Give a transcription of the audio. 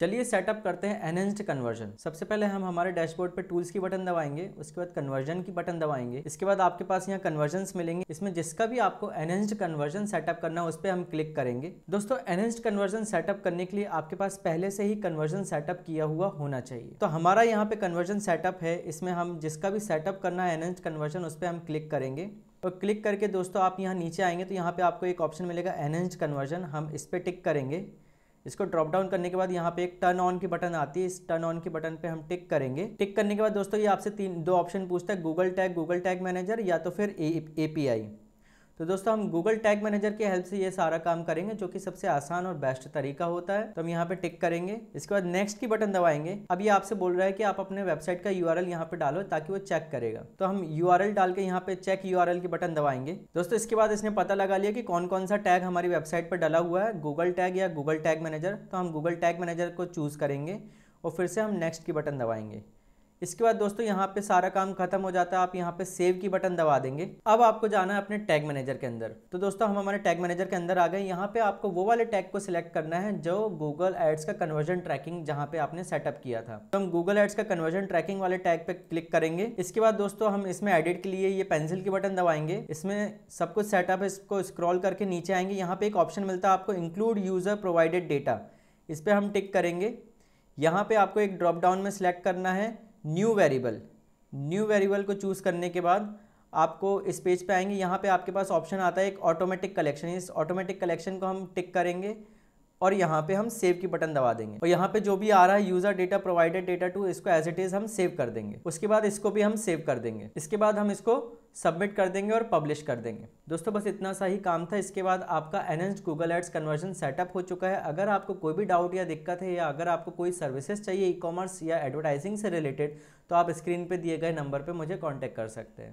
चलिए सेटअप करते हैं एनहेंस्ड कन्वर्जन सबसे पहले हम हमारे डैशबोर्ड पे टूल्स की बटन दबाएंगे उसके बाद कन्वर्जन की बटन दबाएंगे इसके बाद आपके पास यहाँ कन्वर्जन मिलेंगे इसमें जिसका भी आपको एनहेंस्ड कन्वर्जन सेटअप करना है उस पर हम क्लिक करेंगे दोस्तों एनहेंस्ड कन्वर्जन सेटअप करने के लिए आपके पास पहले से ही कन्वर्जन सेटअप किया हुआ होना चाहिए तो हमारा यहाँ पे कन्वर्जन सेटअप है इसमें हम जिसका भी सेटअप करना है एनहेंस्ड कन्वर्जन उस पर हम क्लिक करेंगे और क्लिक करके दोस्तों आप यहाँ नीचे आएंगे तो यहाँ पे आपको एक ऑप्शन मिलेगा एनहेंस्ड कन्वर्जन हम इस पर टिक करेंगे इसको ड्रॉप डाउन करने के बाद यहाँ पे एक टर्न ऑन की बटन आती है इस टर्न ऑन की बटन पे हम टिक करेंगे टिक करने के बाद दोस्तों ये आपसे तीन दो ऑप्शन पूछता है Google tag Google tag manager या तो फिर ए, ए, ए तो दोस्तों हम गूगल टैग मैनेजर के हेल्प से ये सारा काम करेंगे जो कि सबसे आसान और बेस्ट तरीका होता है तो हम यहाँ पे टिक करेंगे इसके बाद नेक्स्ट की बटन दबाएंगे अब ये आपसे बोल रहा है कि आप अपने वेबसाइट का यू आर यहाँ पे डालो ताकि वो चेक करेगा तो हम यू आर डाल के यहाँ पे चेक यू आर की बटन दबाएंगे दोस्तों इसके बाद इसने पता लगा लिया कि कौन कौन सा टैग हमारी वेबसाइट पर डला हुआ है गूगल टैग या गूगल टैग मैनेजर तो हम गूगल टैग मैनेजर को चूज़ करेंगे और फिर से हम नेक्स्ट की बटन दबाएंगे इसके बाद दोस्तों यहाँ पे सारा काम खत्म हो जाता है आप यहाँ पे सेव की बटन दबा देंगे अब आपको जाना है अपने टैग मैनेजर के अंदर तो दोस्तों हम हमारे टैग मैनेजर के अंदर आ गए यहाँ पे आपको वो वाले टैग को सिलेक्ट करना है जो गूगल एड्स का कन्वर्जन ट्रैकिंग जहाँ पे आपने सेटअप किया था तो हम गूगल एड्स का कन्वर्जन ट्रैकिंग वाले टैग पे क्लिक करेंगे इसके बाद दोस्तों हम इसमें एडिट के लिए ये पेंसिल की बटन दबाएंगे इसमें सब कुछ सेटअप है इसको स्क्रॉल करके नीचे आएंगे यहाँ पे एक ऑप्शन मिलता है आपको इंक्लूड यूजर प्रोवाइडेड डेटा इस पर हम टिक करेंगे यहाँ पे आपको एक ड्रॉप डाउन में सिलेक्ट करना है न्यू वेरिएबल न्यू वेरिएबल को चूज़ करने के बाद आपको इस पेज पे आएंगे यहाँ पे आपके पास ऑप्शन आता है एक ऑटोमेटिक कलेक्शन इस ऑटोमेटिक कलेक्शन को हम टिक करेंगे और यहाँ पे हम सेव की बटन दबा देंगे और यहाँ पे जो भी आ रहा है user data provided data too इसको एज इट इज़ हम सेव कर देंगे उसके बाद इसको भी हम सेव कर देंगे इसके बाद हम इसको सबमिट कर देंगे और पब्लिश कर देंगे दोस्तों बस इतना सा ही काम था इसके बाद आपका enhanced Google ads conversion setup हो चुका है अगर आपको कोई भी डाउट या दिक्कत है या अगर आपको कोई सर्विसेज चाहिए ई कॉमर्स या एडवर्टाइजिंग से रिलेटेड तो आप स्क्रीन पर दिए गए नंबर पर मुझे कॉन्टैक्ट कर सकते हैं